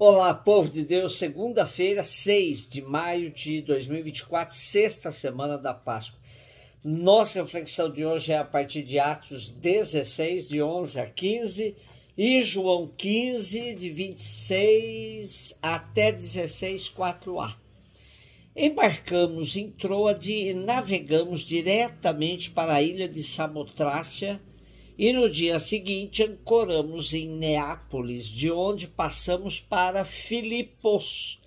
Olá, povo de Deus, segunda-feira, 6 de maio de 2024, sexta semana da Páscoa. Nossa reflexão de hoje é a partir de Atos 16, de 11 a 15, e João 15, de 26 até 16, 4a. Embarcamos em Troade e navegamos diretamente para a ilha de Samotrácia, e no dia seguinte ancoramos em Neápolis, de onde passamos para Filipos,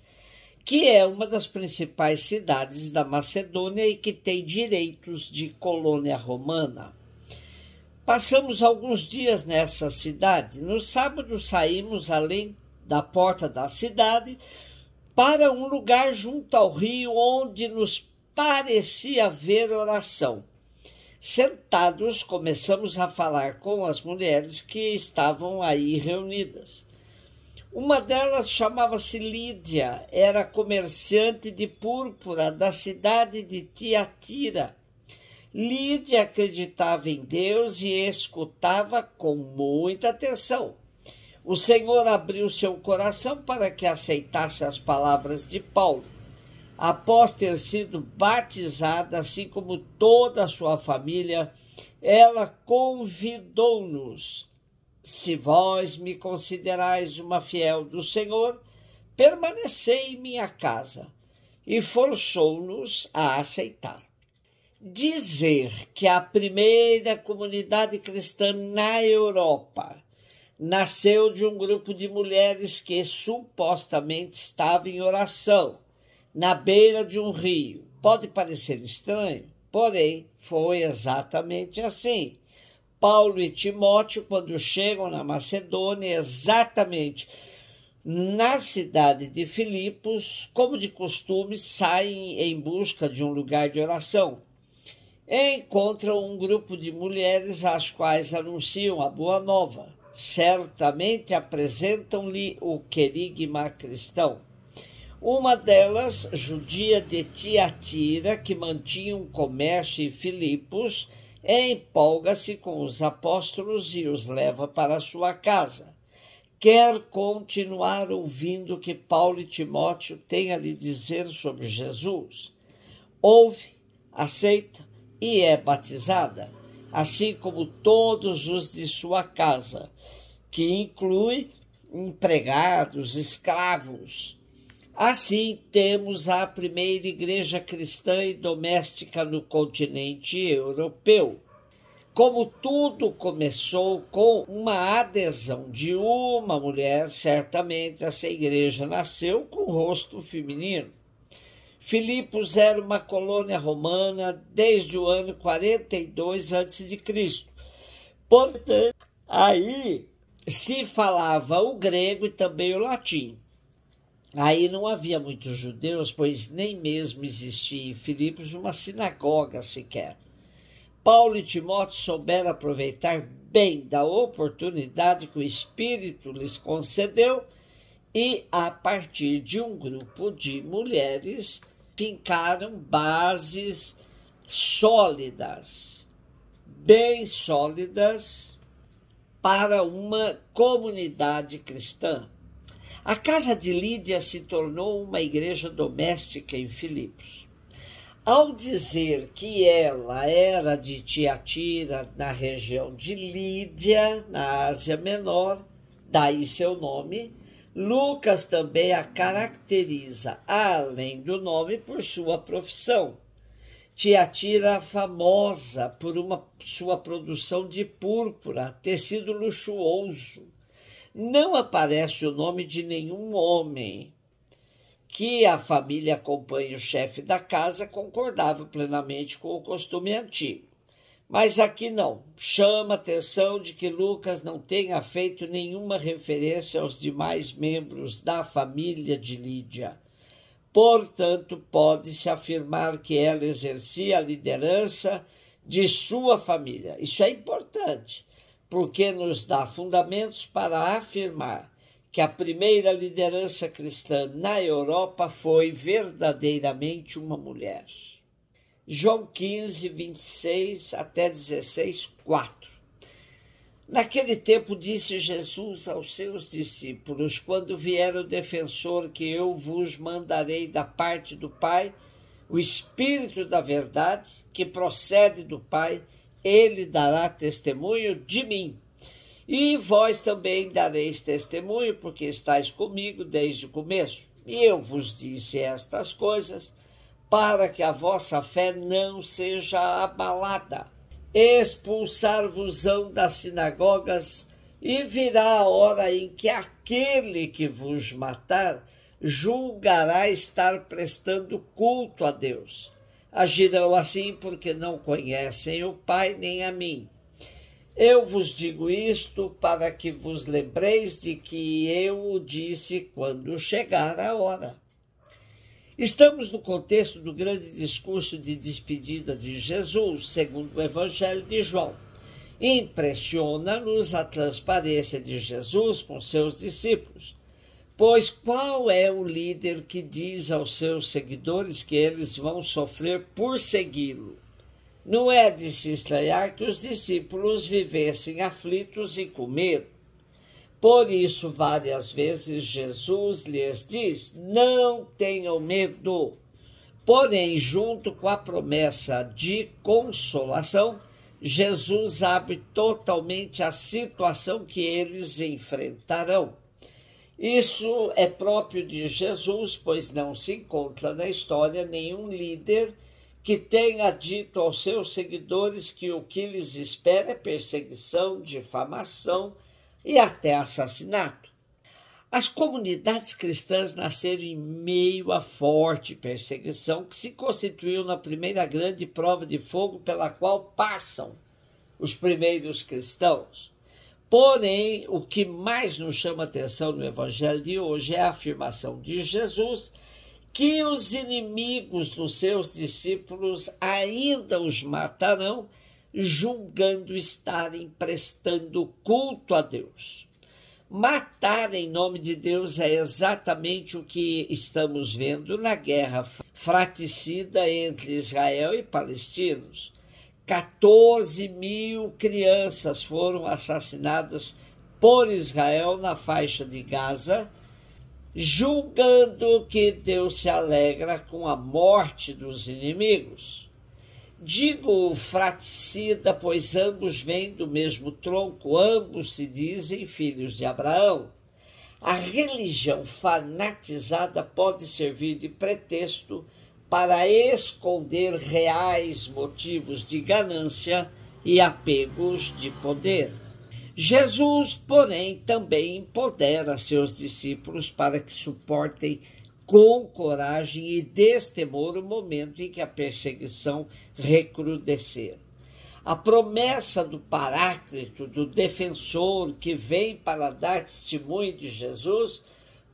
que é uma das principais cidades da Macedônia e que tem direitos de colônia romana. Passamos alguns dias nessa cidade. No sábado saímos além da porta da cidade para um lugar junto ao rio onde nos parecia haver oração. Sentados, começamos a falar com as mulheres que estavam aí reunidas. Uma delas chamava-se Lídia, era comerciante de púrpura da cidade de Tiatira. Lídia acreditava em Deus e escutava com muita atenção. O Senhor abriu seu coração para que aceitasse as palavras de Paulo após ter sido batizada, assim como toda a sua família, ela convidou-nos: Se vós me considerais uma fiel do Senhor, permanecei em minha casa. E forçou-nos a aceitar. Dizer que a primeira comunidade cristã na Europa nasceu de um grupo de mulheres que supostamente estava em oração na beira de um rio. Pode parecer estranho, porém foi exatamente assim. Paulo e Timóteo, quando chegam na Macedônia, exatamente na cidade de Filipos, como de costume, saem em busca de um lugar de oração. Encontram um grupo de mulheres às quais anunciam a boa nova. Certamente apresentam-lhe o querigma cristão. Uma delas, judia de Tiatira, que mantinha um comércio em Filipos, empolga-se com os apóstolos e os leva para sua casa. Quer continuar ouvindo o que Paulo e Timóteo têm a lhe dizer sobre Jesus. Ouve, aceita e é batizada, assim como todos os de sua casa, que inclui empregados, escravos Assim, temos a primeira igreja cristã e doméstica no continente europeu. Como tudo começou com uma adesão de uma mulher, certamente essa igreja nasceu com rosto feminino. Filipos era uma colônia romana desde o ano 42 a.C. Portanto, aí se falava o grego e também o latim. Aí não havia muitos judeus, pois nem mesmo existia em Filipos uma sinagoga sequer. Paulo e Timóteo souberam aproveitar bem da oportunidade que o Espírito lhes concedeu e, a partir de um grupo de mulheres, fincaram bases sólidas, bem sólidas, para uma comunidade cristã a casa de Lídia se tornou uma igreja doméstica em Filipos. Ao dizer que ela era de Tiatira, na região de Lídia, na Ásia Menor, daí seu nome, Lucas também a caracteriza, além do nome, por sua profissão. Tiatira famosa por uma, sua produção de púrpura, tecido luxuoso não aparece o nome de nenhum homem que a família acompanhe o chefe da casa concordava plenamente com o costume antigo. Mas aqui não. Chama atenção de que Lucas não tenha feito nenhuma referência aos demais membros da família de Lídia. Portanto, pode-se afirmar que ela exercia a liderança de sua família. Isso é importante porque nos dá fundamentos para afirmar que a primeira liderança cristã na Europa foi verdadeiramente uma mulher. João 15, 26 até 16, 4. Naquele tempo disse Jesus aos seus discípulos: Quando vier o defensor que eu vos mandarei da parte do Pai, o Espírito da Verdade, que procede do Pai, ele dará testemunho de mim. E vós também dareis testemunho, porque estáis comigo desde o começo. E eu vos disse estas coisas, para que a vossa fé não seja abalada. Expulsar-vos-ão das sinagogas, e virá a hora em que aquele que vos matar julgará estar prestando culto a Deus agirão assim porque não conhecem o Pai nem a mim. Eu vos digo isto para que vos lembreis de que eu o disse quando chegar a hora. Estamos no contexto do grande discurso de despedida de Jesus, segundo o Evangelho de João. Impressiona-nos a transparência de Jesus com seus discípulos. Pois qual é o líder que diz aos seus seguidores que eles vão sofrer por segui-lo? Não é de se estranhar que os discípulos vivessem aflitos e com medo. Por isso, várias vezes Jesus lhes diz: não tenham medo. Porém, junto com a promessa de consolação, Jesus abre totalmente a situação que eles enfrentarão. Isso é próprio de Jesus, pois não se encontra na história nenhum líder que tenha dito aos seus seguidores que o que lhes espera é perseguição, difamação e até assassinato. As comunidades cristãs nasceram em meio à forte perseguição que se constituiu na primeira grande prova de fogo pela qual passam os primeiros cristãos. Porém, o que mais nos chama atenção no Evangelho de hoje é a afirmação de Jesus que os inimigos dos seus discípulos ainda os matarão, julgando estarem prestando culto a Deus. Matar em nome de Deus é exatamente o que estamos vendo na guerra fratricida entre Israel e palestinos. 14 mil crianças foram assassinadas por Israel na faixa de Gaza, julgando que Deus se alegra com a morte dos inimigos. Digo fraticida, pois ambos vêm do mesmo tronco, ambos se dizem filhos de Abraão. A religião fanatizada pode servir de pretexto para esconder reais motivos de ganância e apegos de poder. Jesus, porém, também empodera seus discípulos para que suportem com coragem e destemor o momento em que a perseguição recrudescer. A promessa do Paráclito, do defensor que vem para dar testemunho de Jesus,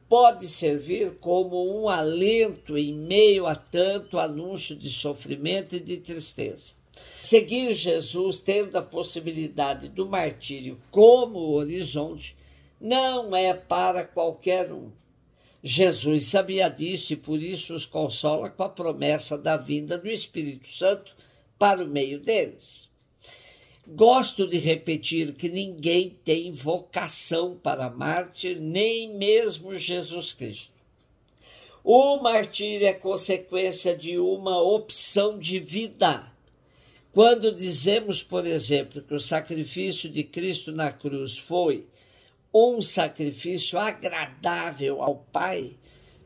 pode servir como um alento em meio a tanto anúncio de sofrimento e de tristeza. Seguir Jesus, tendo a possibilidade do martírio como horizonte, não é para qualquer um. Jesus sabia disso e por isso os consola com a promessa da vinda do Espírito Santo para o meio deles. Gosto de repetir que ninguém tem vocação para mártir, nem mesmo Jesus Cristo. O martírio é consequência de uma opção de vida. Quando dizemos, por exemplo, que o sacrifício de Cristo na cruz foi um sacrifício agradável ao Pai,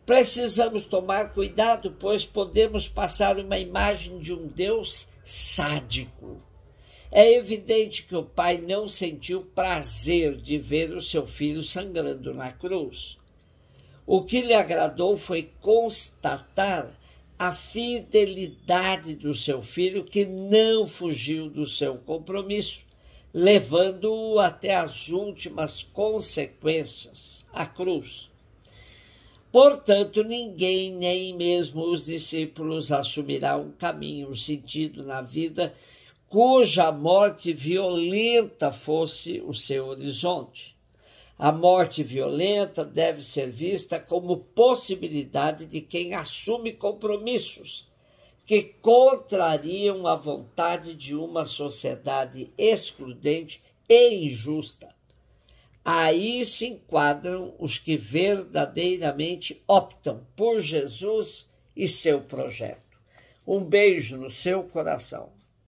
precisamos tomar cuidado, pois podemos passar uma imagem de um Deus sádico é evidente que o pai não sentiu prazer de ver o seu filho sangrando na cruz. O que lhe agradou foi constatar a fidelidade do seu filho, que não fugiu do seu compromisso, levando-o até as últimas consequências a cruz. Portanto, ninguém, nem mesmo os discípulos, assumirá um caminho, um sentido na vida cuja morte violenta fosse o seu horizonte. A morte violenta deve ser vista como possibilidade de quem assume compromissos que contrariam a vontade de uma sociedade excludente e injusta. Aí se enquadram os que verdadeiramente optam por Jesus e seu projeto. Um beijo no seu coração.